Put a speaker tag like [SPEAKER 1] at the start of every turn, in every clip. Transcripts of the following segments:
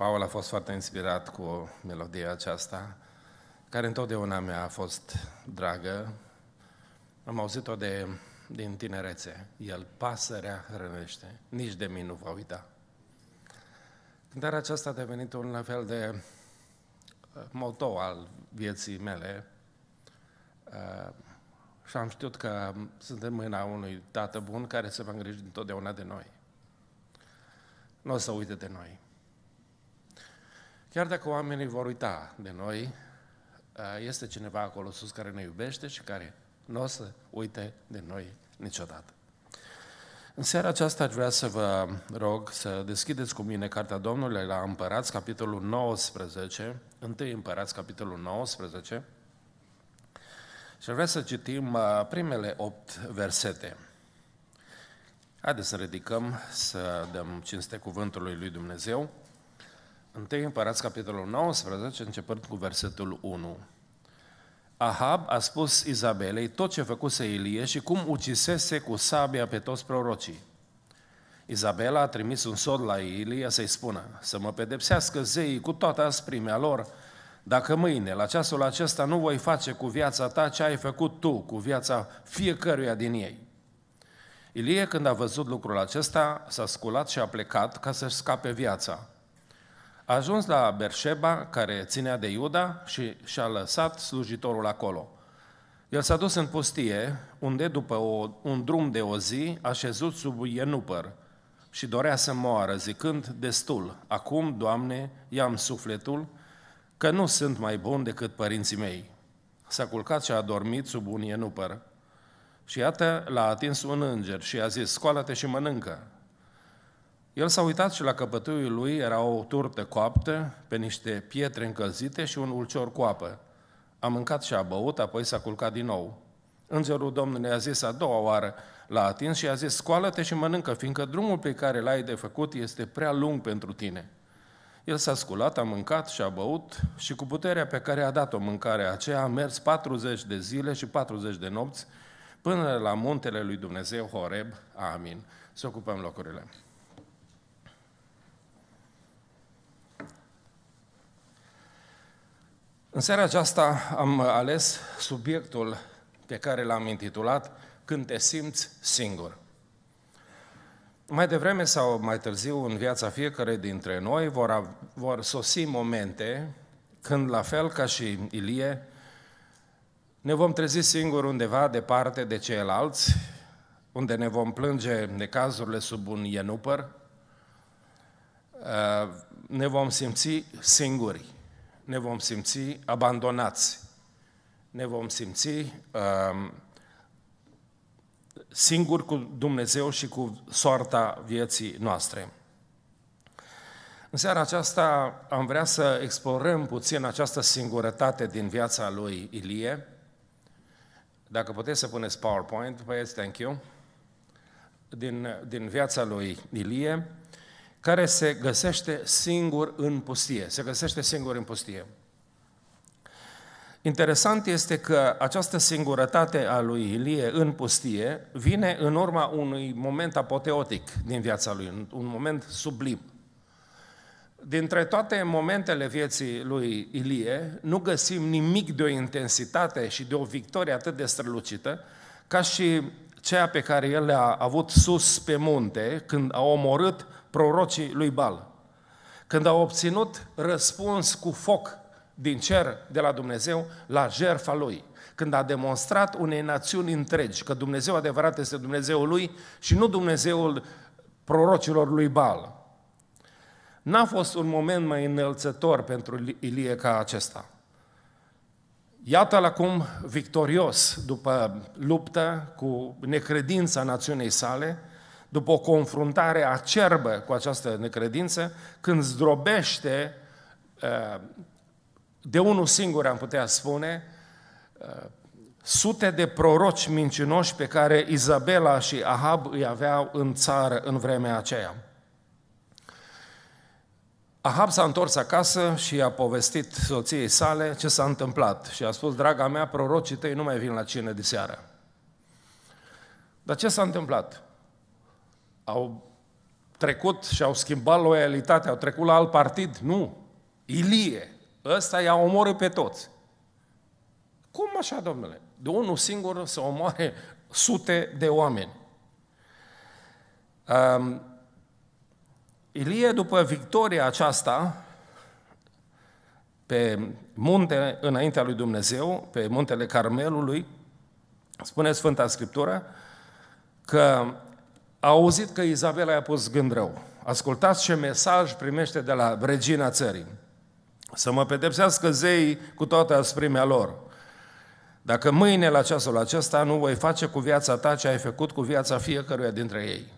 [SPEAKER 1] Paul a fost foarte inspirat cu melodia aceasta, care întotdeauna mea a fost dragă. Am auzit-o de, din tinerețe. El pasărea hrănește. Nici de mine nu va uita. Cântarea aceasta a devenit un fel de uh, moto al vieții mele uh, și am știut că suntem în mâna unui tată bun care se va îngriji întotdeauna de noi. Nu o să uite de noi. Chiar dacă oamenii vor uita de noi, eh, este cineva acolo sus care ne iubește și care nu o să uite de noi niciodată. În seara aceasta aș vrea să vă rog să deschideți cu mine Cartea Domnului la Împărați, capitolul 19, 1 Împărați, capitolul 19, și vreau să citim eh, primele opt versete. Haideți să ridicăm, să dăm cinste cuvântului lui Dumnezeu. 1 Împărați, capitolul 19, începând cu versetul 1. Ahab a spus Izabelei tot ce făcuse Ilie și cum ucisese cu sabia pe toți prorocii. Izabela a trimis un sod la Ilie să-i spună să mă pedepsească zeii cu toată asprimea lor, dacă mâine, la ceasul acesta, nu voi face cu viața ta ce ai făcut tu, cu viața fiecăruia din ei. Ilie, când a văzut lucrul acesta, s-a sculat și a plecat ca să-și scape viața. A ajuns la Berșeba, care ținea de Iuda, și și-a lăsat slujitorul acolo. El s-a dus în pustie, unde, după o, un drum de o zi, a șezut sub ienupăr și dorea să moară, zicând, destul, acum, Doamne, i-am sufletul, că nu sunt mai bun decât părinții mei. S-a culcat și a dormit sub un ienupăr. Și iată, l-a atins un înger și a zis, scoală-te și mănâncă. El s-a uitat și la căpătâiul lui era o turtă coaptă, pe niște pietre încălzite și un ulcior cu apă. A mâncat și a băut, apoi s-a culcat din nou. Îngerul Domnului a zis a doua oară, l-a atins și a zis, scoală-te și mănâncă, fiindcă drumul pe care l-ai de făcut este prea lung pentru tine. El s-a sculat, a mâncat și a băut și cu puterea pe care a dat-o mâncarea aceea a mers 40 de zile și 40 de nopți până la muntele lui Dumnezeu Horeb. Amin. Să ocupăm locurile. În seara aceasta am ales subiectul pe care l-am intitulat Când te simți singur. Mai devreme sau mai târziu în viața fiecare dintre noi vor, vor sosi momente când, la fel ca și Ilie, ne vom trezi singuri undeva departe de ceilalți, unde ne vom plânge necazurile sub un ienupăr, uh, ne vom simți singuri ne vom simți abandonați, ne vom simți uh, singuri cu Dumnezeu și cu soarta vieții noastre. În seara aceasta am vrea să explorăm puțin această singurătate din viața lui Ilie. Dacă puteți să puneți PowerPoint, băieți, thank you. Din, din viața lui Ilie care se găsește singur în pustie. Se găsește singur în pustie. Interesant este că această singurătate a lui Ilie în pustie vine în urma unui moment apoteotic din viața lui, un moment sublim. Dintre toate momentele vieții lui Ilie, nu găsim nimic de o intensitate și de o victorie atât de strălucită ca și ceea pe care el a avut sus pe munte, când a omorât prorocii lui Bal. Când au obținut răspuns cu foc din cer de la Dumnezeu la jerfa lui, când a demonstrat unei națiuni întregi că Dumnezeu adevărat este Dumnezeul lui și nu Dumnezeul prorocilor lui Bal. N-a fost un moment mai înălțător pentru Ilie ca acesta. Iată-l acum victorios după luptă cu necredința națiunei sale – după o confruntare acerbă cu această necredință, când zdrobește, eh, de unul singur am putea spune, eh, sute de proroci mincinoși pe care Izabela și Ahab îi aveau în țară în vremea aceea. Ahab s-a întors acasă și a povestit soției sale ce s-a întâmplat și a spus, draga mea, prorocii tăi nu mai vin la cine de seară. Dar ce s-a întâmplat? au trecut și au schimbat loialitatea, au trecut la alt partid. Nu. Ilie. Ăsta i-a omorât pe toți. Cum așa, domnule? De unul singur să omoare sute de oameni. Um, Ilie, după victoria aceasta, pe munte înaintea lui Dumnezeu, pe muntele Carmelului, spune Sfânta Scriptură că a auzit că Izabela i-a pus gând rău. Ascultați ce mesaj primește de la regina țării. Să mă pedepsească zeii cu toată asprimea lor. Dacă mâine la ceasul acesta nu voi face cu viața ta ce ai făcut cu viața fiecăruia dintre ei.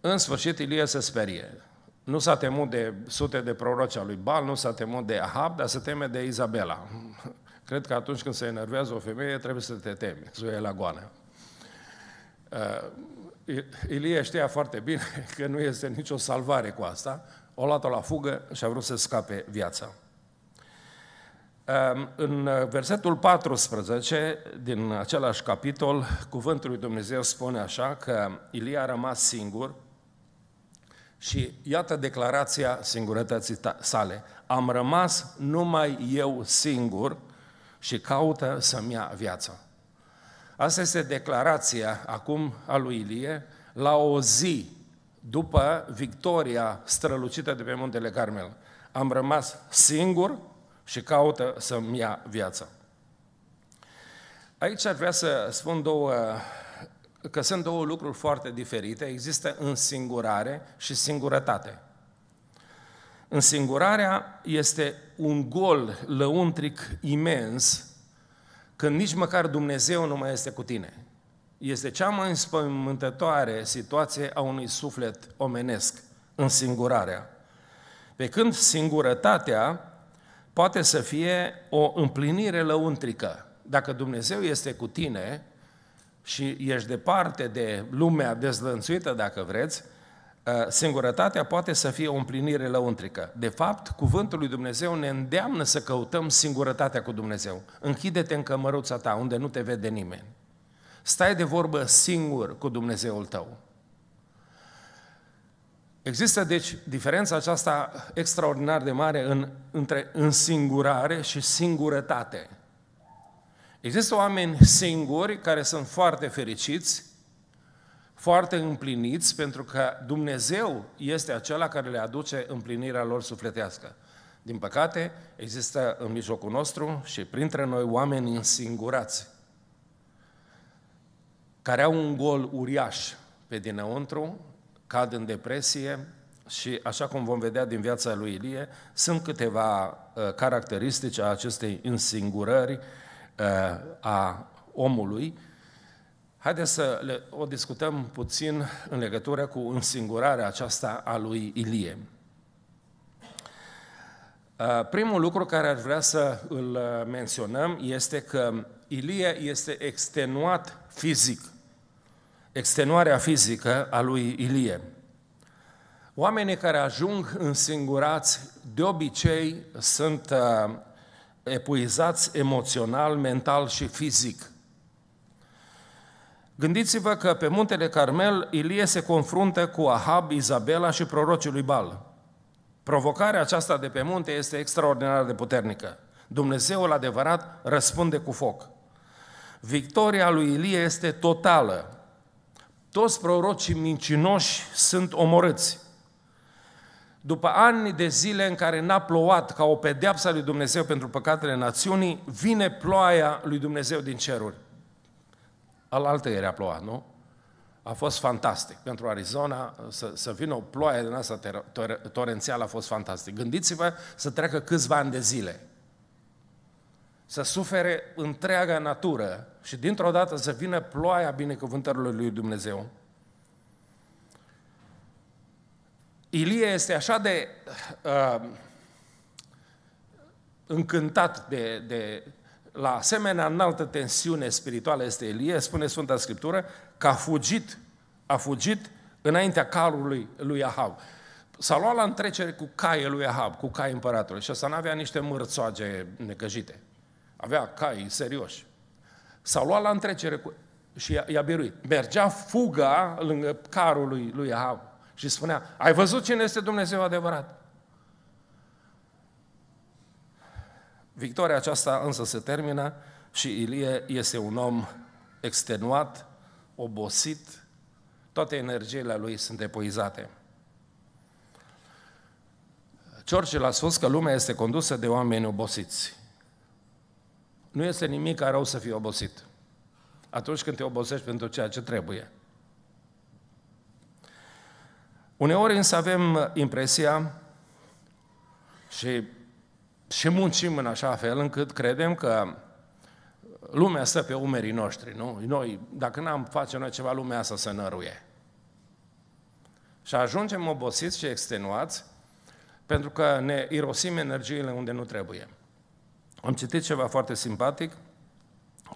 [SPEAKER 1] În sfârșit, Ilie se sperie. Nu s-a temut de sute de proroci al lui Bal, nu s-a temut de Ahab, dar se teme de Izabela. Cred că atunci când se enervează o femeie, trebuie să te temi, să o iei la goană. Uh, Ilie știa foarte bine că nu este nicio salvare cu asta, o luat-o la fugă și a vrut să scape viața. Um, în versetul 14 din același capitol, cuvântul lui Dumnezeu spune așa că Ilie a rămas singur și iată declarația singurătății sale. Am rămas numai eu singur și caută să-mi ia viața. Asta este declarația acum a lui Ilie la o zi după victoria strălucită de pe muntele Carmel. Am rămas singur și caută să-mi ia viața. Aici ar vrea să spun două, că sunt două lucruri foarte diferite. Există însingurare și singurătate. Însingurarea este un gol lăuntric imens când nici măcar Dumnezeu nu mai este cu tine. Este cea mai înspăimântătoare situație a unui suflet omenesc, singurarea, Pe când singurătatea poate să fie o împlinire lăuntrică. Dacă Dumnezeu este cu tine și ești departe de lumea dezlănțuită, dacă vreți, Ă, singurătatea poate să fie o împlinire lăuntrică. De fapt, cuvântul lui Dumnezeu ne îndeamnă să căutăm singurătatea cu Dumnezeu. Închide-te în cămăruța ta, unde nu te vede nimeni. Stai de vorbă singur cu Dumnezeul tău. Există, deci, diferența aceasta extraordinar de mare în, între însingurare și singurătate. Există oameni singuri care sunt foarte fericiți, foarte împliniți, pentru că Dumnezeu este acela care le aduce împlinirea lor sufletească. Din păcate, există în mijlocul nostru și printre noi oameni însingurați, care au un gol uriaș pe dinăuntru, cad în depresie și, așa cum vom vedea din viața lui Ilie, sunt câteva uh, caracteristici a acestei însingurări uh, a omului, Haideți să le, o discutăm puțin în legătură cu însingurarea aceasta a lui Ilie. Uh, primul lucru care ar vrea să îl uh, menționăm este că Ilie este extenuat fizic. Extenuarea fizică a lui Ilie. Oamenii care ajung însingurați de obicei sunt uh, epuizați emoțional, mental și fizic. Gândiți-vă că pe muntele Carmel Ilie se confruntă cu Ahab, Izabela și prorocii lui Bal. Provocarea aceasta de pe munte este extraordinar de puternică. Dumnezeul adevărat răspunde cu foc. Victoria lui Ilie este totală. Toți prorocii mincinoși sunt omorâți. După ani de zile în care n-a plouat ca o pedeapsă lui Dumnezeu pentru păcatele națiunii, vine ploaia lui Dumnezeu din ceruri al altă era a nu? A fost fantastic. Pentru Arizona să, să vină o ploaie din asta torențială a fost fantastic. Gândiți-vă să treacă câțiva ani de zile. Să sufere întreaga natură și dintr-o dată să vină ploaia binecuvântărilor lui Dumnezeu. Ilie este așa de uh, încântat de, de la asemenea înaltă tensiune spirituală este Elie, spune Sfânta Scriptură, că a fugit, a fugit înaintea carului lui Ahab. S-a luat la întrecere cu caie lui Ahab, cu cai împăratului și ăsta n-avea niște mârțoage necăjite. Avea cai serioși. S-a luat la întrecere cu... și i-a biruit. Mergea fuga lângă carul lui, lui Ahab și spunea, ai văzut cine este Dumnezeu adevărat? Victoria aceasta însă se termină și Ilie este un om extenuat, obosit, toate energiile lui sunt epuizate. Churchill a spus că lumea este condusă de oameni obosiți. Nu este nimic rău să fii obosit. Atunci când te obosești pentru ceea ce trebuie. Uneori însă avem impresia și și muncim în așa fel încât credem că lumea stă pe umerii noștri, nu? Noi, dacă n-am face noi ceva, lumea asta să năruie. Și ajungem obosiți și extenuați pentru că ne irosim energiile unde nu trebuie. Am citit ceva foarte simpatic.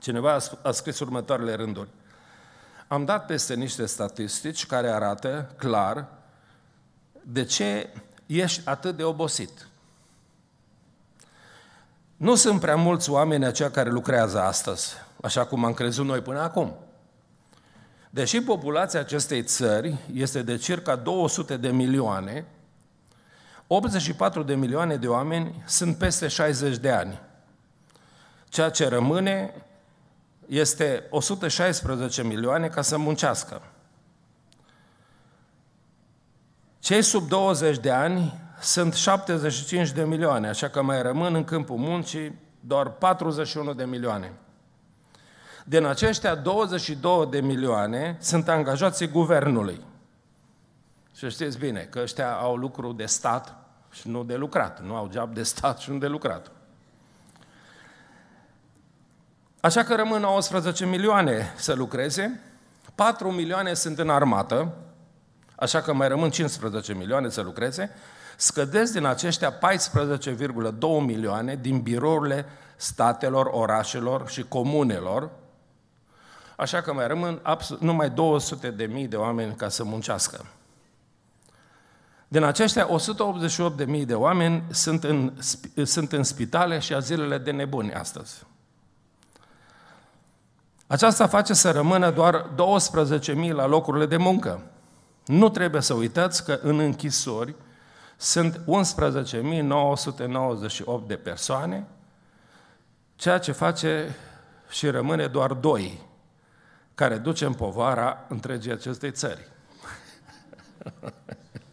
[SPEAKER 1] Cineva a scris următoarele rânduri. Am dat peste niște statistici care arată clar de ce ești atât de obosit. Nu sunt prea mulți oameni aceia care lucrează astăzi, așa cum am crezut noi până acum. Deși populația acestei țări este de circa 200 de milioane, 84 de milioane de oameni sunt peste 60 de ani. Ceea ce rămâne este 116 milioane ca să muncească. Cei sub 20 de ani sunt 75 de milioane, așa că mai rămân în câmpul muncii doar 41 de milioane. Din aceștia, 22 de milioane sunt angajații guvernului. Și știți bine că ăștia au lucru de stat și nu de lucrat. Nu au geab de stat și nu de lucrat. Așa că rămân 19 milioane să lucreze, 4 milioane sunt în armată, așa că mai rămân 15 milioane să lucreze, Scădeți din aceștia 14,2 milioane din birourile statelor, orașelor și comunelor, așa că mai rămân numai 200 de mii de oameni ca să muncească. Din aceștia, 188 de mii de oameni sunt în, sunt în spitale și azilele de nebuni astăzi. Aceasta face să rămână doar 12.000 la locurile de muncă. Nu trebuie să uitați că în închisori sunt 11.998 de persoane, ceea ce face și rămâne doar doi care ducem povara întregii acestei țări.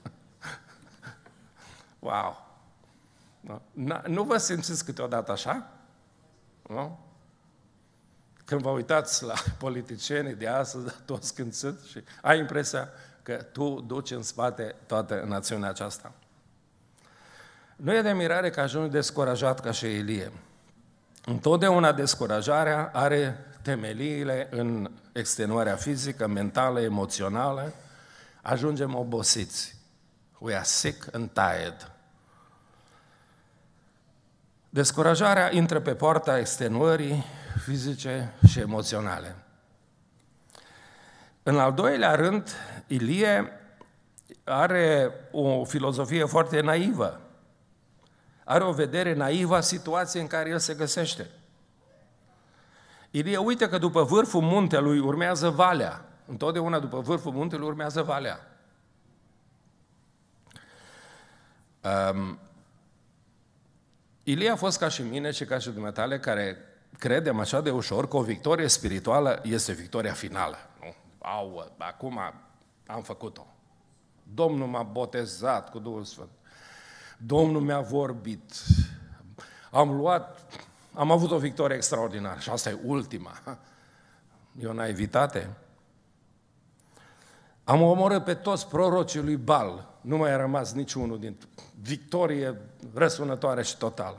[SPEAKER 1] wow! Nu vă simțiți câteodată așa? Nu? Când vă uitați la politicienii de astăzi, toți când sunt și ai impresia că tu duci în spate toată națiunea aceasta. Nu e de mirare că ajungi descurajat ca și Elie. Întotdeauna descurajarea are temeliile în extenuarea fizică, mentală, emoțională. Ajungem obosiți. We are sick and tired. Descurajarea intră pe poarta extenuării fizice și emoționale. În al doilea rând, Ilie are o filozofie foarte naivă. Are o vedere naivă a situației în care el se găsește. Ilie, uite că după vârful muntelui urmează valea. Întotdeauna după vârful muntelui urmează valea. Um, Ilie a fost ca și mine și ca și dumneatale care credem așa de ușor că o victorie spirituală este victoria finală. Nu? Au, acum am făcut-o. Domnul m-a botezat cu Duhul Sfânt. Domnul mi-a vorbit, am luat, am avut o victorie extraordinară și asta e ultima. E o naivitate. Am omorât pe toți prorocii lui Bal, nu mai a rămas niciunul din victorie răsunătoare și totală.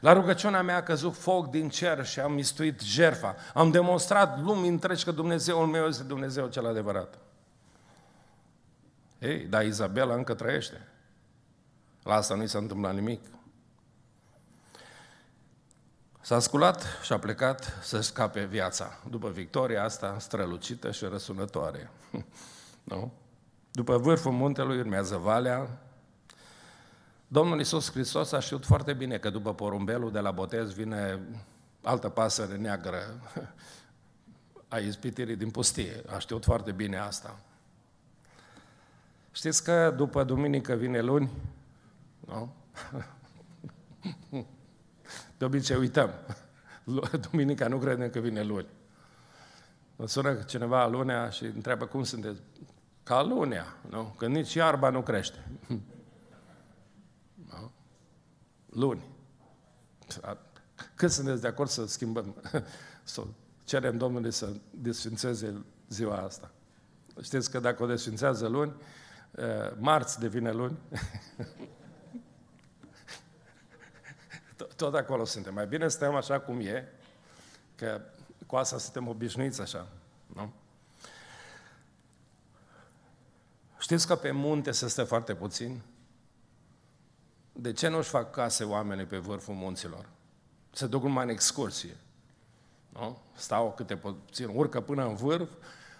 [SPEAKER 1] La rugăciunea mea a căzut foc din cer și am mistuit jerfa. Am demonstrat lumii întregi că Dumnezeul meu este Dumnezeu cel adevărat. Ei, dar Izabela încă trăiește. La asta nu i s-a întâmplat nimic. S-a sculat și a plecat să scape viața. După victoria asta strălucită și răsunătoare. nu? După vârful muntelui urmează valea. Domnul Iisus Hristos a știut foarte bine că după porumbelul de la botez vine altă pasăre neagră a izbitirii din pustie. A știut foarte bine asta. Știți că după duminică vine luni? Nu? De obicei uităm. Duminica nu credem că vine luni. Mă sună cineva lunea și întreabă cum sunteți. Ca lunea, nu? Că nici iarba nu crește. Nu? Luni. Cât sunteți de acord să schimbăm, să cerem Domnului să desfințeze ziua asta? Știți că dacă o desfințează luni, eh, marți devine luni. Tot acolo suntem. Mai bine stăm așa cum e, că cu asta suntem obișnuiți așa, nu? Știți că pe munte se stă foarte puțin? De ce nu-și fac case oamenii pe vârful munților? Se duc numai în excursie. Nu? Stau câte puțin, urcă până în vârf,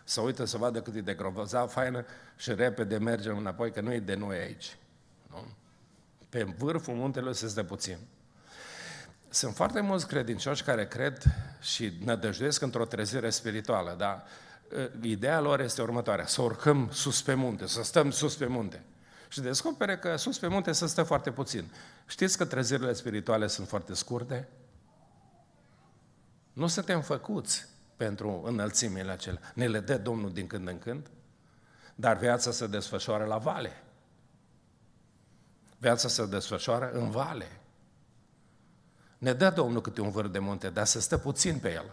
[SPEAKER 1] să uită să vadă cât e de grovăza faină și repede mergem înapoi, că nu e de noi aici. Nu? Pe vârful muntelui se stă puțin. Sunt foarte mulți credincioși care cred și nădăjduiesc într-o trezire spirituală, dar ă, ideea lor este următoarea, să urcăm sus pe munte, să stăm sus pe munte. Și descopere că sus pe munte să stă foarte puțin. Știți că trezirile spirituale sunt foarte scurte? Nu suntem făcuți pentru înălțimile acelea. Ne le dă Domnul din când în când, dar viața se desfășoară la vale. Viața se desfășoară în vale. Ne dă Domnul câte un vârf de munte, dar să stă puțin pe el.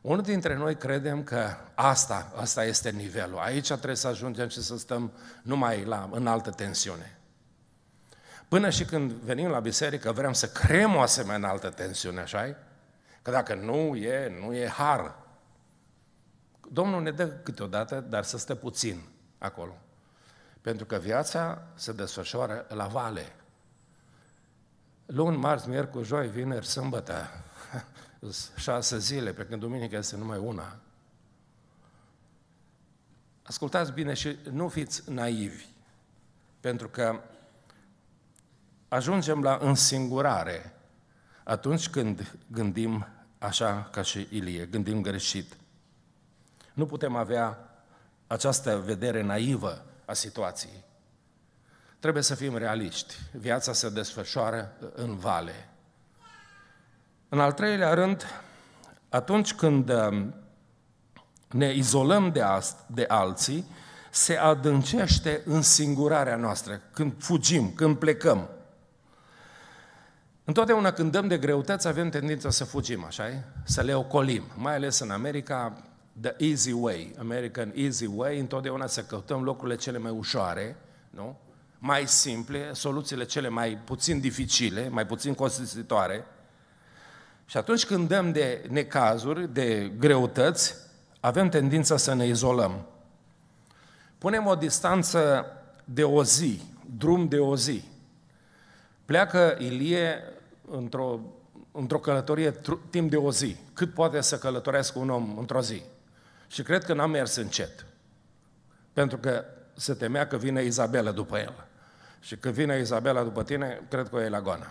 [SPEAKER 1] Unul dintre noi credem că asta, asta este nivelul. Aici trebuie să ajungem și să stăm numai la, în altă tensiune. Până și când venim la biserică, vrem să creăm o asemenea altă tensiune, așa -i? Că dacă nu e, nu e har. Domnul ne dă câteodată, dar să stă puțin acolo. Pentru că viața se desfășoară la vale. Luni, marți, miercuri, joi, vineri, sâmbătă, șase zile, pe când duminica este numai una. Ascultați bine și nu fiți naivi, pentru că ajungem la însingurare atunci când gândim așa ca și Ilie, gândim greșit. Nu putem avea această vedere naivă a situației. Trebuie să fim realiști. Viața se desfășoară în vale. În al treilea rând, atunci când um, ne izolăm de, ast, de alții, se adâncește în singurarea noastră, când fugim, când plecăm. Întotdeauna când dăm de greutăți, avem tendința să fugim, așa e? Să le ocolim, mai ales în America, the easy way, American easy way, întotdeauna să căutăm locurile cele mai ușoare, nu? mai simple, soluțiile cele mai puțin dificile, mai puțin costisitoare. Și atunci când dăm de necazuri, de greutăți, avem tendința să ne izolăm. Punem o distanță de o zi, drum de o zi. Pleacă Ilie într-o, într-o călătorie tr- timp de o zi. Cât poate să călătorească un om într-o zi? Și cred că n-a mers încet. Pentru că se temea că vine Izabela după el. Și când vine Izabela după tine, cred că e la goană.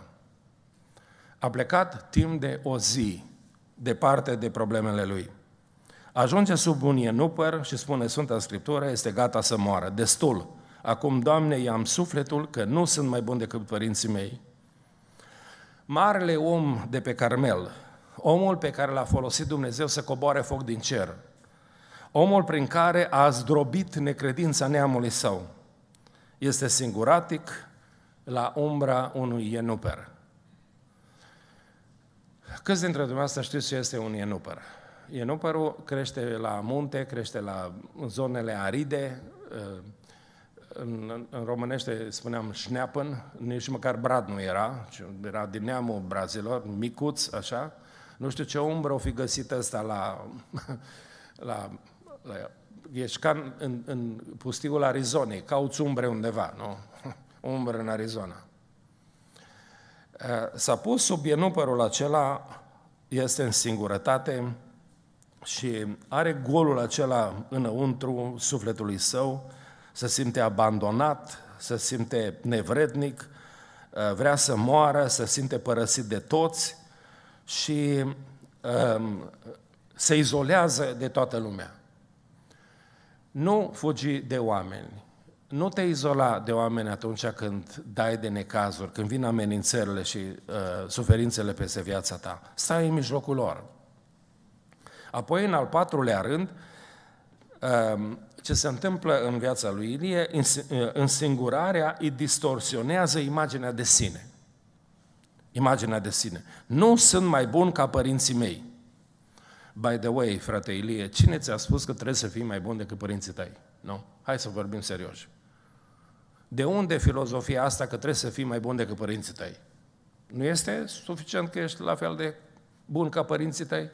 [SPEAKER 1] A plecat timp de o zi departe de problemele lui. Ajunge sub un ienupăr și spune Sfânta Scriptură, este gata să moară, destul. Acum, Doamne, i-am sufletul că nu sunt mai bun decât părinții mei. Marele om de pe Carmel, omul pe care l-a folosit Dumnezeu să coboare foc din cer, omul prin care a zdrobit necredința neamului său, este singuratic la umbra unui ienuper. Câți dintre dumneavoastră știți ce este un ienuper? Ienuperul crește la munte, crește la zonele aride, ă, în, în românește spuneam șneapăn, nici măcar brad nu era, era din neamul brazilor, micuț, așa. Nu știu ce umbră o fi găsit ăsta la, la, la ești ca în, în, în pustiul Arizonei, cauți umbre undeva, nu? Umbră în Arizona. Eh, s-a pus sub ienupărul acela, este în singurătate și are golul acela înăuntru sufletului său, se simte abandonat, se simte nevrednic, eh, vrea să moară, se simte părăsit de toți și ehm, se izolează de toată lumea. Nu fugi de oameni. Nu te izola de oameni atunci când dai de necazuri, când vin amenințările și uh, suferințele peste viața ta. Stai în mijlocul lor. Apoi, în al patrulea rând, uh, ce se întâmplă în viața lui Ilie, uh, însingurarea îi distorsionează imaginea de sine. Imaginea de sine. Nu sunt mai bun ca părinții mei. By the way, frate Ilie, cine ți-a spus că trebuie să fii mai bun decât părinții tăi? Nu? Hai să vorbim serios. De unde filozofia asta că trebuie să fii mai bun decât părinții tăi? Nu este suficient că ești la fel de bun ca părinții tăi?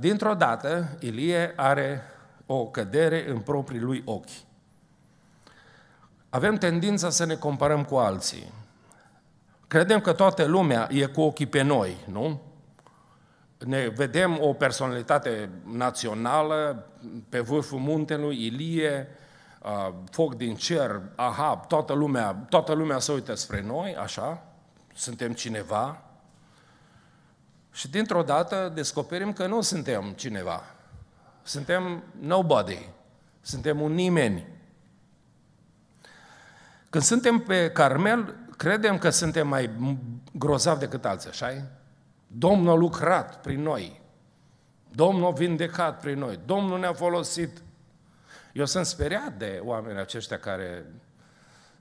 [SPEAKER 1] Dintr-o dată, Ilie are o cădere în proprii lui ochi. Avem tendința să ne comparăm cu alții. Credem că toată lumea e cu ochii pe noi, nu? ne vedem o personalitate națională pe vârful muntelui, Ilie, foc din cer, Ahab, toată lumea, toată lumea se uită spre noi, așa, suntem cineva. Și dintr-o dată descoperim că nu suntem cineva. Suntem nobody. Suntem un nimeni. Când suntem pe Carmel, credem că suntem mai grozavi decât alții, așa Domnul a lucrat prin noi. Domnul a vindecat prin noi. Domnul ne-a folosit. Eu sunt speriat de oamenii aceștia care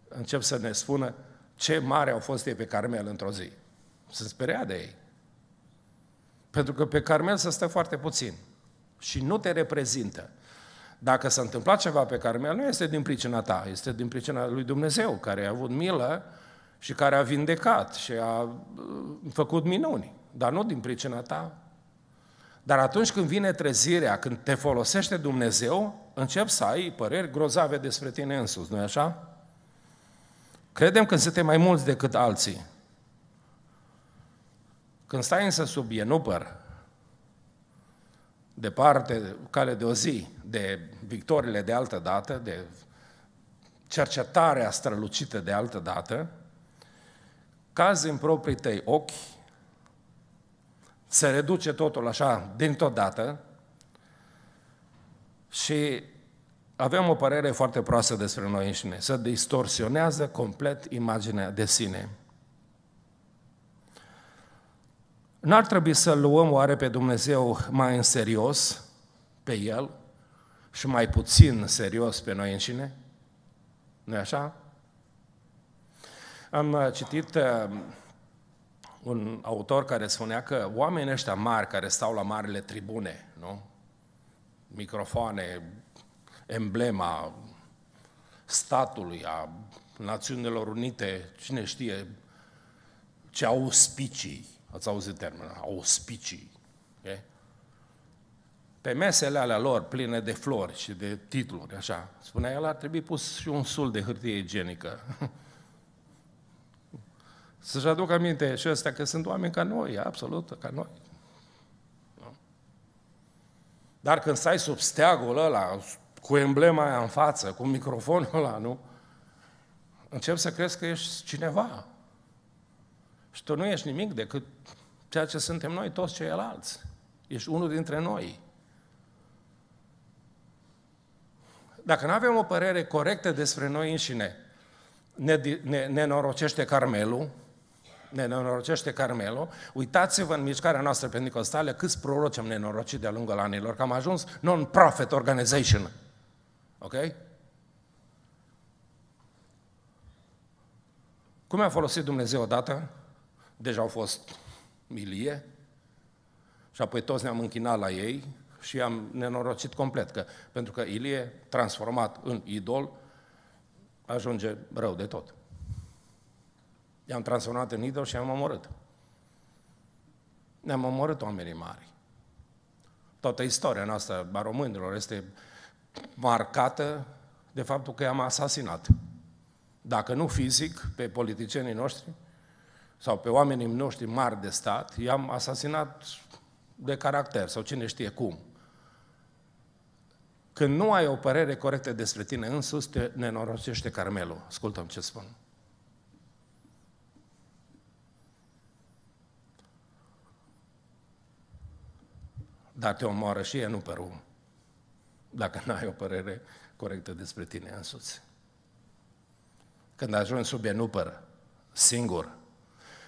[SPEAKER 1] încep să ne spună ce mare au fost ei pe Carmel într-o zi. Sunt speriat de ei. Pentru că pe Carmel se stă foarte puțin și nu te reprezintă. Dacă s-a întâmplat ceva pe Carmel, nu este din pricina ta, este din pricina lui Dumnezeu, care a avut milă și care a vindecat și a uh, făcut minuni dar nu din pricina ta. Dar atunci când vine trezirea, când te folosește Dumnezeu, încep să ai păreri grozave despre tine însuți, nu-i așa? Credem că suntem mai mulți decât alții. Când stai însă sub ienupăr, departe, cale de o zi, de victorile de altă dată, de cercetarea strălucită de altă dată, cazi în proprii tăi ochi se reduce totul așa, dintr-o dată, și avem o părere foarte proastă despre noi înșine. Se distorsionează complet imaginea de sine. N-ar trebui să luăm oare pe Dumnezeu mai în serios pe El și mai puțin serios pe noi înșine? nu e așa? Am citit uh, un autor care spunea că oamenii ăștia mari care stau la marile tribune, nu? microfoane, emblema statului, a Națiunilor Unite, cine știe ce auspicii, ați auzit termenul, auspicii, okay? pe mesele alea lor pline de flori și de titluri, așa, spunea el, ar trebui pus și un sul de hârtie igienică Să-și aduc aminte și ăsta că sunt oameni ca noi, absolut, ca noi. Dar când stai sub steagul ăla, cu emblema aia în față, cu microfonul ăla, nu? Încep să crezi că ești cineva. Și tu nu ești nimic decât ceea ce suntem noi, toți ceilalți. Ești unul dintre noi. Dacă nu avem o părere corectă despre noi înșine, ne, ne, ne norocește Carmelul, nenoroceste Carmelo, uitați-vă în mișcarea noastră pentecostală câți proroci am nenorocit de-a lungul anilor, că am ajuns non-profit organization. Ok? Cum a folosit Dumnezeu odată? Deja au fost milie și apoi toți ne-am închinat la ei și am nenorocit complet, că, pentru că Ilie, transformat în idol, ajunge rău de tot. I-am transformat în idol și am omorât. Ne-am omorât oamenii mari. Toată istoria noastră a românilor este marcată de faptul că i-am asasinat. Dacă nu fizic, pe politicienii noștri sau pe oamenii noștri mari de stat, i-am asasinat de caracter sau cine știe cum. Când nu ai o părere corectă despre tine însuți, te nenorocește Carmelul. Ascultăm ce spun. dar te omoară și e nu pe rum, dacă nu ai o părere corectă despre tine însuți. Când ajungi sub enupără, singur,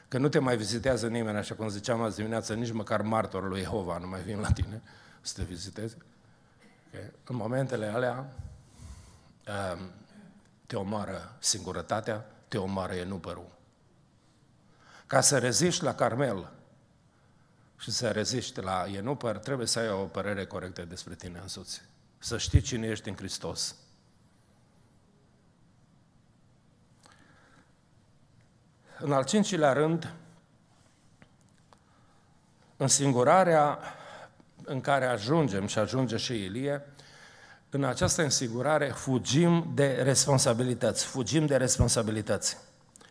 [SPEAKER 1] că nu te mai vizitează nimeni, așa cum ziceam azi dimineață, nici măcar martorul lui Jehova nu mai vin la tine să te vizitezi. Okay. În momentele alea ehm, te omoară singurătatea, te omoară enupărul. Ca să reziști la Carmel, și să reziști la enupăr, trebuie să ai o părere corectă despre tine însuți. Să știi cine ești în Hristos. În al cincilea rând, în singurarea în care ajungem și ajunge și Ilie, în această însigurare fugim de responsabilități, fugim de responsabilități,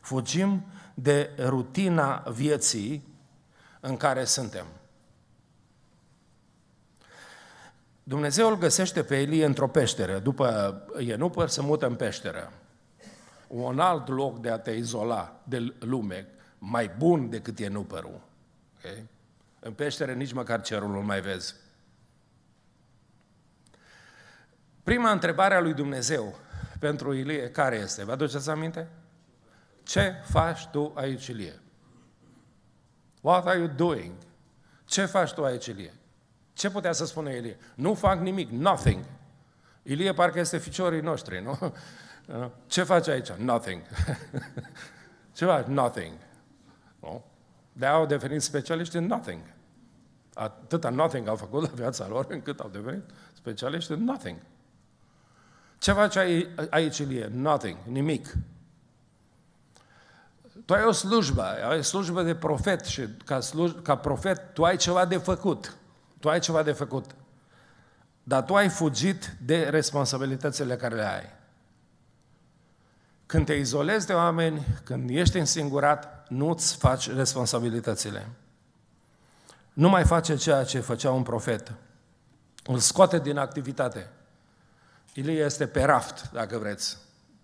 [SPEAKER 1] fugim de rutina vieții în care suntem. Dumnezeu îl găsește pe Elie într-o peșteră. După Ienupăr se mută în peșteră. Un alt loc de a te izola de lume, mai bun decât Ienupărul. Okay? În peșteră nici măcar cerul nu mai vezi. Prima întrebare a lui Dumnezeu pentru Ilie care este? Vă aduceți aminte? Ce faci tu aici, Ilie? What are you doing? Ce faci tu aici, Ilie? Ce putea să spună Ilie? Nu fac nimic, nothing. Ilie parcă este ficiorii noștri, nu? Ce faci aici? Nothing. Ce faci? Nothing. Nu? De-aia au devenit specialiști în nothing. Atâta nothing au făcut la viața lor încât au devenit specialiști în nothing. Ce faci aici, Ilie? Nothing. Nimic tu ai o slujbă, ai o slujbă de profet și ca, sluj, ca profet tu ai ceva de făcut. Tu ai ceva de făcut. Dar tu ai fugit de responsabilitățile care le ai. Când te izolezi de oameni, când ești însingurat, nu-ți faci responsabilitățile. Nu mai face ceea ce făcea un profet. Îl scoate din activitate. El este pe raft, dacă vreți,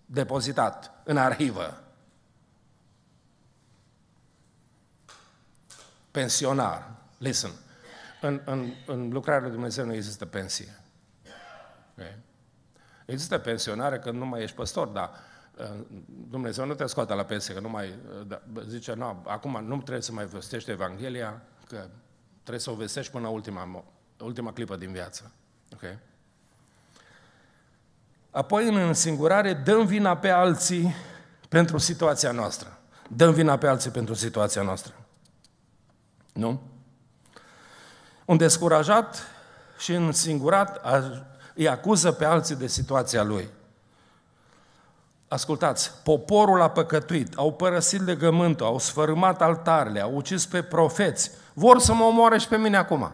[SPEAKER 1] depozitat în arhivă. pensionar. Listen, în, în, în lucrarea lui Dumnezeu nu există pensie. Okay? Există pensionare când nu mai ești păstor, dar uh, Dumnezeu nu te scoate la pensie, că nu mai uh, da, zice, nu, acum nu trebuie să mai vestești Evanghelia, că trebuie să o vestești până ultima, ultima clipă din viață. Okay? Apoi, în însingurare, dăm vina pe alții pentru situația noastră. Dăm vina pe alții pentru situația noastră. Nu? Un descurajat și însingurat îi acuză pe alții de situația lui. Ascultați, poporul a păcătuit, au părăsit legământul, au sfărâmat altarele, au ucis pe profeți, vor să mă omoare și pe mine acum.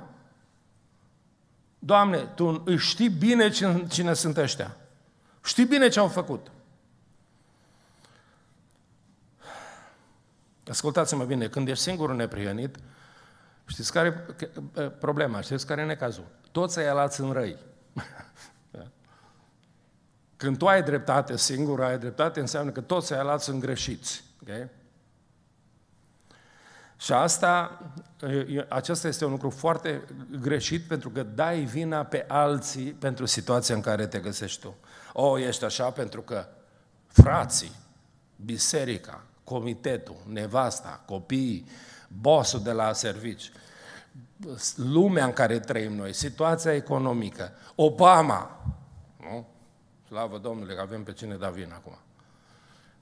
[SPEAKER 1] Doamne, Tu știi bine cine, cine sunt ăștia. Știi bine ce au făcut. Ascultați-mă bine, când ești singur neprihănit, Știți care e problema? Știți care e necazul? Toți alați în răi. Da. Când tu ai dreptate singur, ai dreptate, înseamnă că toți alați în greșiți. Okay? Și asta, acesta este un lucru foarte greșit pentru că dai vina pe alții pentru situația în care te găsești tu. O, oh, ești așa pentru că frații, biserica, comitetul, nevasta, copiii, bossul de la servici, lumea în care trăim noi, situația economică, Obama, nu? Slavă Domnului că avem pe cine da vin acum.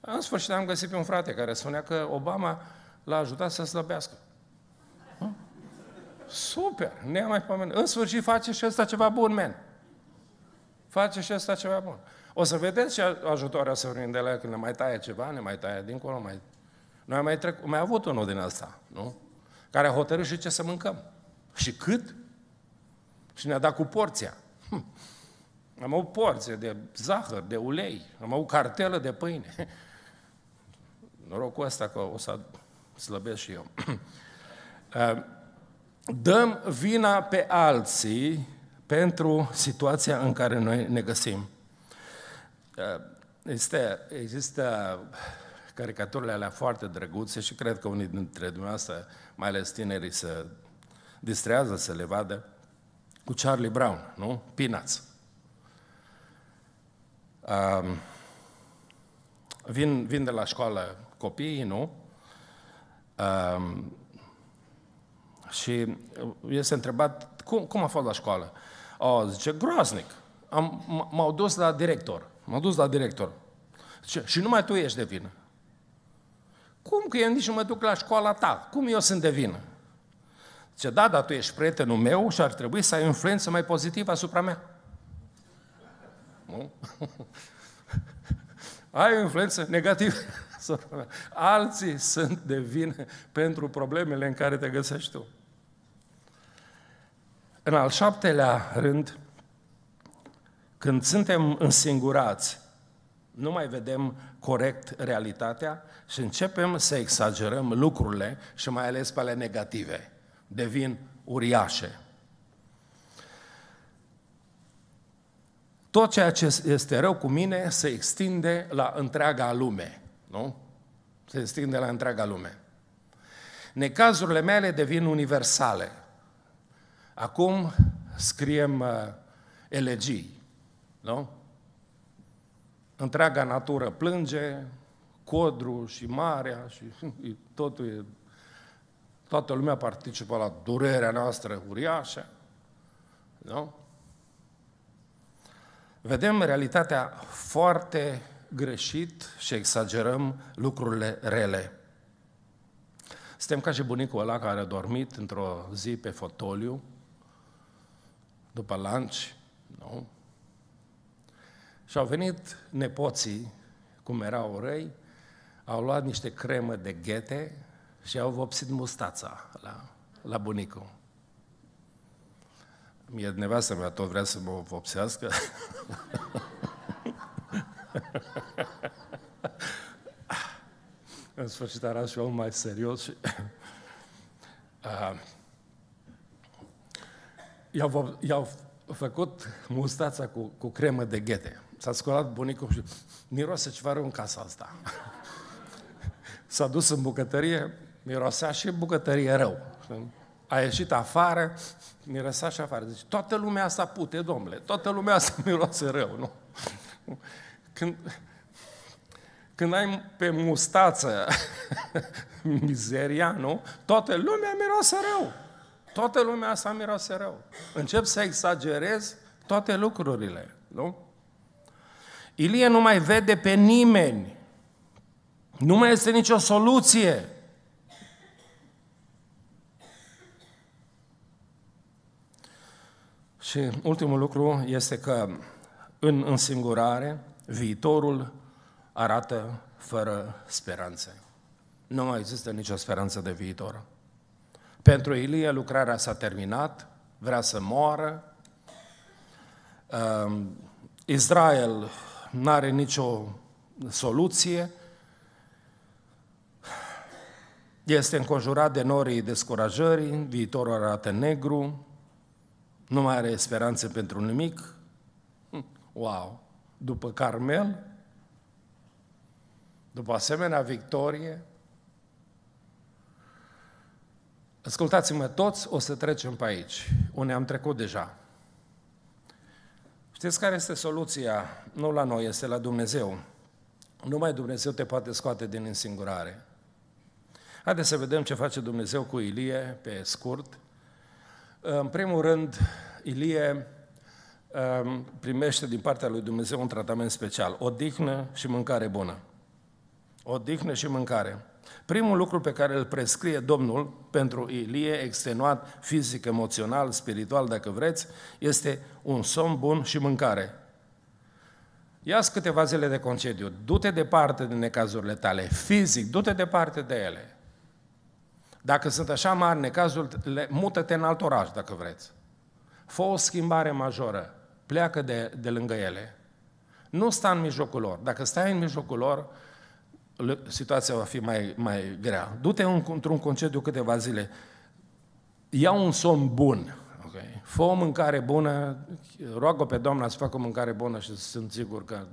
[SPEAKER 1] În sfârșit am găsit pe un frate care spunea că Obama l-a ajutat să slăbească. Super, ne mai pomenit. În sfârșit face și ăsta ceva bun, men. Face și ăsta ceva bun. O să vedeți ce ajutoare o să vrem de la el, când ne mai taie ceva, ne mai taie dincolo, mai... Noi am mai, trec... mai avut unul din asta, nu? care a hotărât și ce să mâncăm. Și cât? Și ne-a dat cu porția. Hm. Am avut porție de zahăr, de ulei, am avut cartelă de pâine. Norocul ăsta că o să slăbesc și eu. Dăm vina pe alții pentru situația în care noi ne găsim. Este, există caricaturile alea foarte drăguțe și cred că unii dintre dumneavoastră, mai ales tinerii, se distrează să le vadă, cu Charlie Brown, nu? Peanuts. Um, vin, vin de la școală copiii, nu? Um, și este întrebat, cum, cum a fost la școală? O, zice, groaznic. Am, m-au dus la director. M-au dus la director. Zice, și numai tu ești de vină. Cum că eu nici nu mă duc la școala ta? Cum eu sunt de vină? Zice, da, dar tu ești prietenul meu și ar trebui să ai o influență mai pozitivă asupra mea. Nu? ai o influență negativă asupra mea. Alții sunt de vină pentru problemele în care te găsești tu. În al șaptelea rând, când suntem însingurați, nu mai vedem corect realitatea și începem să exagerăm lucrurile și mai ales pe ale negative. Devin uriașe. Tot ceea ce este rău cu mine se extinde la întreaga lume. Nu? Se extinde la întreaga lume. Necazurile mele devin universale. Acum scriem uh, elegii, nu? întreaga natură plânge, codru și marea și totul e... Toată lumea participă la durerea noastră uriașă. Nu? Vedem realitatea foarte greșit și exagerăm lucrurile rele. Suntem ca și bunicul ăla care a dormit într-o zi pe fotoliu, după lanci, nu? Și au venit nepoții, cum erau răi, au luat niște cremă de ghete și au vopsit mustața la, la bunicul. Mie nevastă mea tot vrea să mă vopsească. În sfârșit era și eu mai serios și... Ah, i-au, i-au făcut mustața cu, cu cremă de ghete. S-a scolat bunicul și miroase ceva rău în casa asta. S-a dus în bucătărie, mirosea și bucătărie rău. A ieșit afară, mirosea și afară. Deci toată lumea asta pute, domnule, toată lumea asta miroase rău, nu? Când, când ai pe mustață mizeria, nu? Toată lumea miroase rău. Toată lumea asta miroase rău. Încep să exagerez toate lucrurile, nu? Ilie nu mai vede pe nimeni. Nu mai este nicio soluție. Și ultimul lucru este că în însingurare, viitorul arată fără speranțe. Nu mai există nicio speranță de viitor. Pentru Ilie lucrarea s-a terminat, vrea să moară. Um, Israel nu are nicio soluție, este înconjurat de norii descurajării, viitorul arată negru, nu mai are speranțe pentru nimic. Hm, wow! După Carmel, după asemenea victorie, ascultați-mă toți, o să trecem pe aici, unde am trecut deja. Știți care este soluția? Nu la noi, este la Dumnezeu. Numai Dumnezeu te poate scoate din însingurare. Haideți să vedem ce face Dumnezeu cu Ilie, pe scurt. În primul rând, Ilie um, primește din partea lui Dumnezeu un tratament special, odihnă și mâncare bună. Odihnă și mâncare. Primul lucru pe care îl prescrie Domnul pentru Ilie, extenuat fizic, emoțional, spiritual, dacă vreți, este un somn bun și mâncare. ia câteva zile de concediu, du-te departe de necazurile tale, fizic, du-te departe de ele. Dacă sunt așa mari necazurile, mută-te în alt oraș, dacă vreți. Fă o schimbare majoră, pleacă de, de lângă ele. Nu sta în mijlocul lor. Dacă stai în mijlocul lor, situația va fi mai, mai grea. Du-te într-un concediu câteva zile, ia un somn bun, okay? fă o mâncare bună, roagă pe Doamna să facă o mâncare bună și sunt sigur că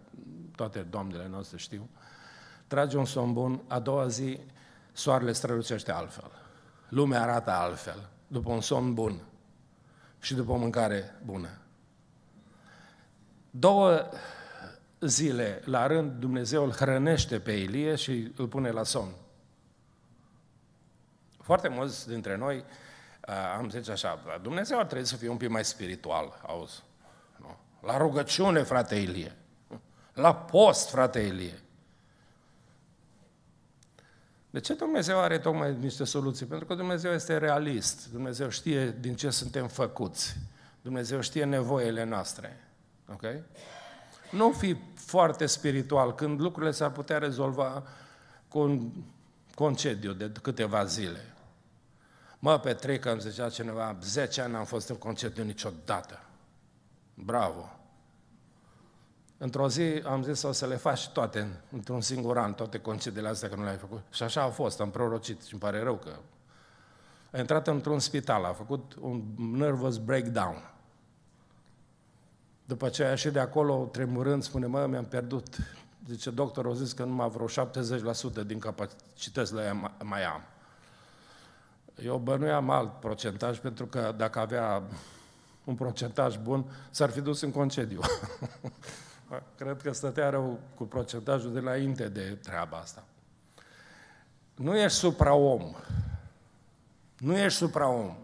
[SPEAKER 1] toate doamnele noastre știu, trage un somn bun, a doua zi soarele strălucește altfel, lumea arată altfel, după un somn bun și după o mâncare bună. Două zile la rând Dumnezeu îl hrănește pe Ilie și îl pune la somn. Foarte mulți dintre noi am zis așa, Dumnezeu ar trebui să fie un pic mai spiritual, auzi. Nu? La rugăciune, frate Ilie. La post, frate Ilie. De ce Dumnezeu are tocmai niște soluții? Pentru că Dumnezeu este realist. Dumnezeu știe din ce suntem făcuți. Dumnezeu știe nevoile noastre. Okay? Nu fi foarte spiritual, când lucrurile s-ar putea rezolva cu un concediu de câteva zile. Mă, Petrică, îmi zicea cineva, 10 ani am fost în concediu niciodată. Bravo! Într-o zi am zis o să le faci toate, într-un singur an, toate concediile astea că nu le-ai făcut. Și așa a fost, am prorocit și îmi pare rău că... A intrat într-un spital, a făcut un nervous breakdown. După ce a ieșit de acolo, tremurând, spune, mă, mi-am pierdut. Zice, doctor, a zis că numai vreo 70% din capacitățile mai am. Eu bănuiam alt procentaj, pentru că dacă avea un procentaj bun, s-ar fi dus în concediu. Cred că stătea rău cu procentajul de înainte de treaba asta. Nu ești supraom. Nu ești supraom.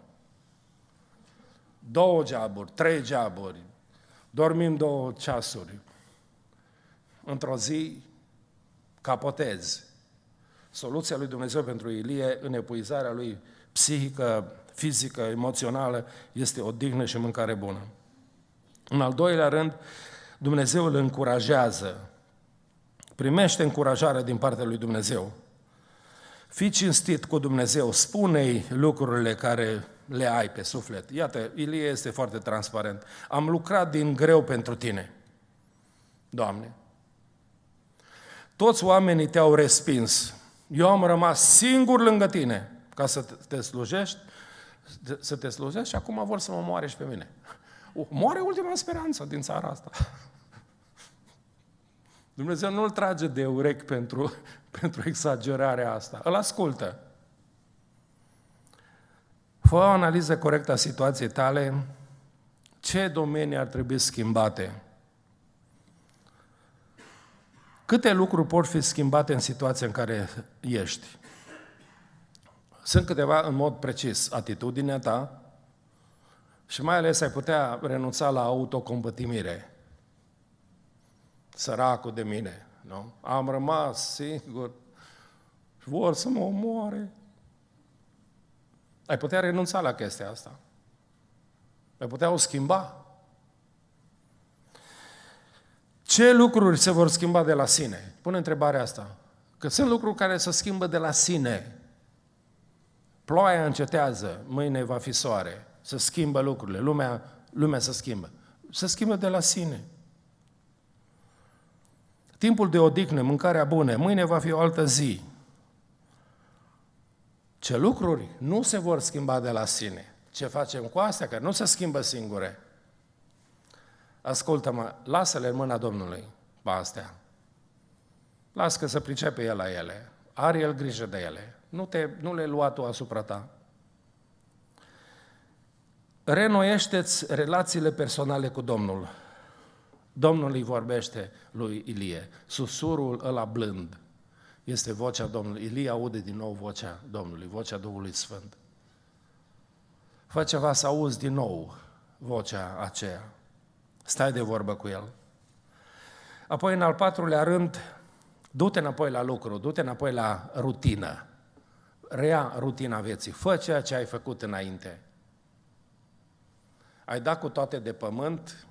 [SPEAKER 1] Două geaburi, trei geaburi, dormim două ceasuri, într-o zi capotezi. Soluția lui Dumnezeu pentru Ilie în epuizarea lui psihică, fizică, emoțională este o dignă și mâncare bună. În al doilea rând, Dumnezeu îl încurajează. Primește încurajarea din partea lui Dumnezeu. Fii cinstit cu Dumnezeu, spune-i lucrurile care le ai pe suflet. Iată, Ilie este foarte transparent. Am lucrat din greu pentru tine, Doamne. Toți oamenii te-au respins. Eu am rămas singur lângă tine ca să te slujești, să te slujești și acum vor să mă moare și pe mine. Oh, moare ultima speranță din țara asta. Dumnezeu nu-l trage de urechi pentru, pentru exagerarea asta. Îl ascultă. Fă o analiză corectă a situației tale, ce domenii ar trebui schimbate? Câte lucruri pot fi schimbate în situația în care ești? Sunt câteva în mod precis. Atitudinea ta și mai ales ai putea renunța la autocompătimire. Săracul de mine, nu? Am rămas singur și vor să mă omoare. Ai putea renunța la chestia asta. Ai putea o schimba. Ce lucruri se vor schimba de la sine? Pune întrebarea asta. Că sunt lucruri care se schimbă de la sine. Ploaia încetează, mâine va fi soare. Se schimbă lucrurile, lumea, lumea se schimbă. Se schimbă de la sine. Timpul de odihnă, mâncarea bună, mâine va fi o altă zi ce lucruri nu se vor schimba de la sine. Ce facem cu astea, că nu se schimbă singure? Ascultă-mă, lasă-le în mâna Domnului pe astea. Lasă că să pricepe El la ele. Are El grijă de ele. Nu, te, nu le lua tu asupra ta. Renoiește-ți relațiile personale cu Domnul. Domnul îi vorbește lui Ilie, susurul ăla blând. Este vocea Domnului. Ilie aude din nou vocea Domnului, vocea Duhului Sfânt. Fă ceva să auzi din nou vocea aceea. Stai de vorbă cu el. Apoi, în al patrulea rând, du-te înapoi la lucru, du-te înapoi la rutină. Rea rutina vieții. Fă ceea ce ai făcut înainte. Ai dat cu toate de pământ,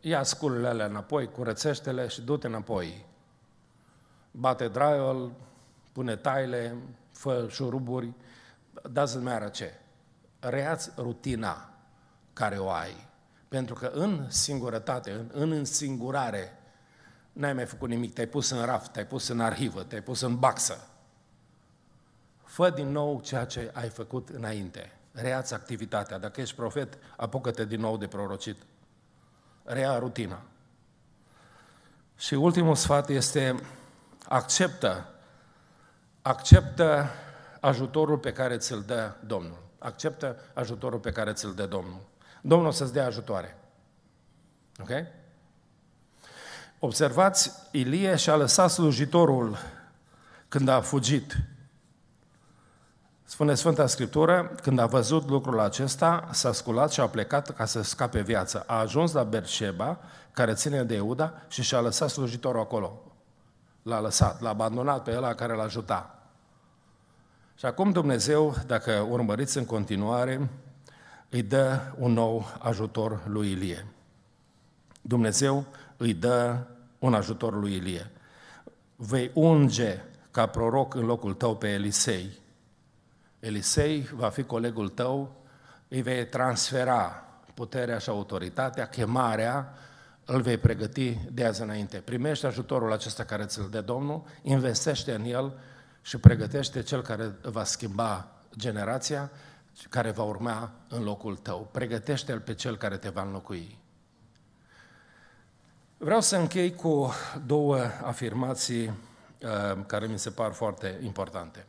[SPEAKER 1] ia sculele alea înapoi, curățește-le și du-te înapoi bate draiul, pune taile, fă șuruburi, dați matter ce. Reați rutina care o ai. Pentru că în singurătate, în, în însingurare, n-ai mai făcut nimic, te-ai pus în raft, te-ai pus în arhivă, te-ai pus în baxă. Fă din nou ceea ce ai făcut înainte. Reați activitatea. Dacă ești profet, apucă-te din nou de prorocit. Rea rutina. Și ultimul sfat este acceptă, acceptă ajutorul pe care ți-l dă Domnul. Acceptă ajutorul pe care ți-l dă Domnul. Domnul să-ți dea ajutoare. Ok? Observați, Ilie și-a lăsat slujitorul când a fugit. Spune Sfânta Scriptură, când a văzut lucrul acesta, s-a sculat și a plecat ca să scape viața. A ajuns la Berșeba, care ține de Euda, și și-a lăsat slujitorul acolo l-a lăsat, l-a abandonat pe ăla care l a ajutat Și acum Dumnezeu, dacă urmăriți în continuare, îi dă un nou ajutor lui Ilie. Dumnezeu îi dă un ajutor lui Ilie. Vei unge ca proroc în locul tău pe Elisei. Elisei va fi colegul tău, îi vei transfera puterea și autoritatea, chemarea îl vei pregăti de azi înainte. Primește ajutorul acesta care ți-l dă Domnul, investește în el și pregătește cel care va schimba generația care va urma în locul tău. Pregătește-l pe cel care te va înlocui. Vreau să închei cu două afirmații uh, care mi se par foarte importante.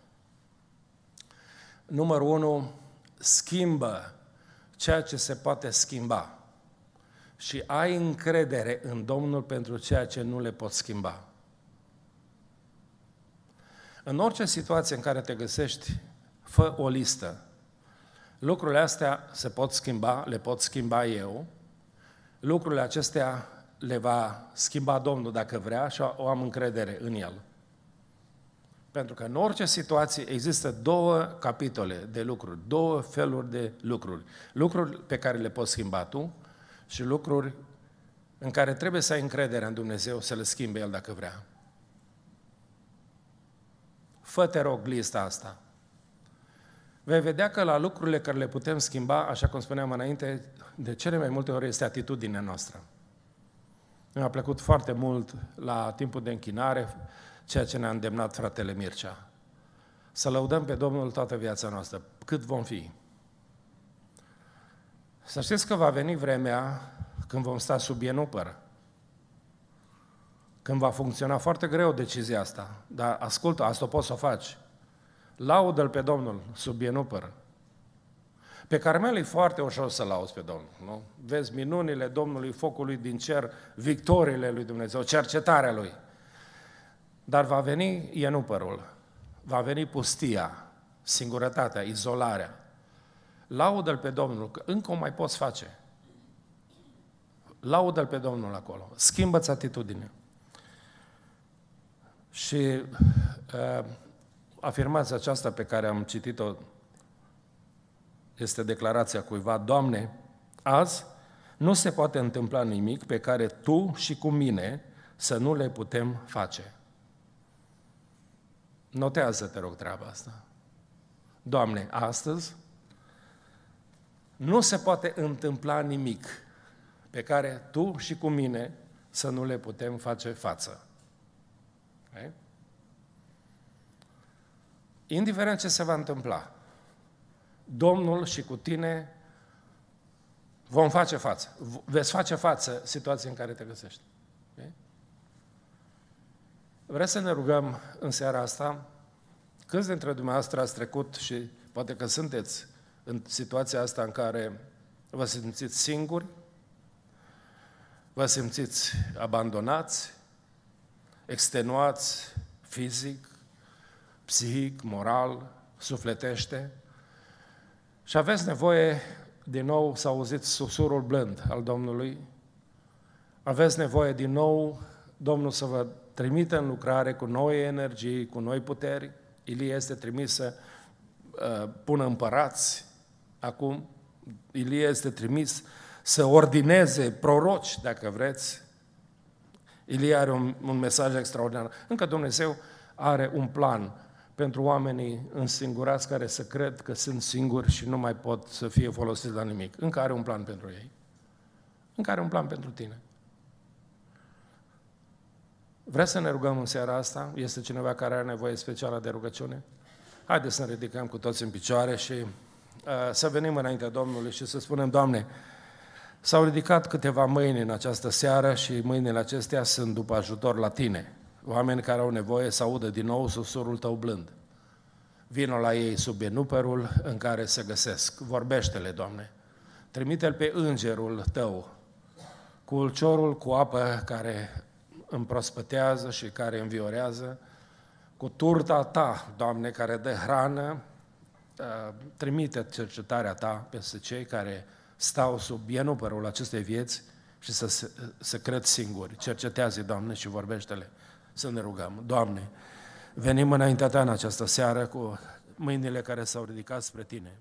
[SPEAKER 1] Numărul 1. Schimbă ceea ce se poate schimba și ai încredere în Domnul pentru ceea ce nu le poți schimba. În orice situație în care te găsești, fă o listă. Lucrurile astea se pot schimba, le pot schimba eu. Lucrurile acestea le va schimba Domnul dacă vrea și o am încredere în El. Pentru că în orice situație există două capitole de lucruri, două feluri de lucruri. Lucruri pe care le poți schimba tu și lucruri în care trebuie să ai încredere în Dumnezeu să le schimbe El dacă vrea. Fă, te rog, lista asta. Vei vedea că la lucrurile care le putem schimba, așa cum spuneam înainte, de cele mai multe ori este atitudinea noastră. Mi-a plăcut foarte mult la timpul de închinare ceea ce ne-a îndemnat fratele Mircea. Să lăudăm pe Domnul toată viața noastră, cât vom fi. Să știți că va veni vremea când vom sta sub ienupără, când va funcționa foarte greu decizia asta, dar ascultă, asta o poți să o faci. Laudă-L pe Domnul sub ienupără. Pe Carmel e foarte ușor să-L auzi pe Domnul, nu? Vezi minunile Domnului focului din cer, victoriile lui Dumnezeu, cercetarea Lui. Dar va veni ienupărul, va veni pustia, singurătatea, izolarea laudă-L pe Domnul, că încă o mai poți face. Laudă-L pe Domnul acolo. Schimbă-ți atitudinea. Și uh, afirmația aceasta pe care am citit-o este declarația cuiva, Doamne, azi nu se poate întâmpla nimic pe care Tu și cu mine să nu le putem face. Notează, te rog, treaba asta. Doamne, astăzi nu se poate întâmpla nimic pe care tu și cu mine să nu le putem face față. Okay? Indiferent ce se va întâmpla, Domnul și cu tine vom face față, veți face față situației în care te găsești. Okay? Vreau să ne rugăm în seara asta? Câți dintre dumneavoastră ați trecut și poate că sunteți în situația asta în care vă simțiți singuri, vă simțiți abandonați, extenuați fizic, psihic, moral, sufletește și aveți nevoie, din nou să auziți susurul blând al Domnului, aveți nevoie din nou Domnul să vă trimită în lucrare cu noi energii, cu noi puteri, Ilie este trimis să uh, pună împărați, Acum Ilie este trimis să ordineze proroci, dacă vreți. Ilie are un, un mesaj extraordinar. Încă Dumnezeu are un plan pentru oamenii însingurați care să cred că sunt singuri și nu mai pot să fie folosiți la nimic. Încă are un plan pentru ei. Încă are un plan pentru tine. Vrea să ne rugăm în seara asta? Este cineva care are nevoie specială de rugăciune? Haideți să ne ridicăm cu toți în picioare și Uh, să venim înaintea Domnului și să spunem, Doamne, s-au ridicat câteva mâini în această seară și mâinile acestea sunt după ajutor la Tine. Oameni care au nevoie să audă din nou susurul Tău blând. Vino la ei sub benuperul în care se găsesc. Vorbește-le, Doamne. Trimite-l pe îngerul Tău, cu ulciorul cu apă care împrospătează și care înviorează, cu turta Ta, Doamne, care dă hrană Uh, trimite cercetarea ta peste cei care stau sub ienupărul acestei vieți și să, să, cred singuri. Cercetează, Doamne, și vorbește-le. Să ne rugăm. Doamne, venim înaintea Ta în această seară cu mâinile care s-au ridicat spre Tine.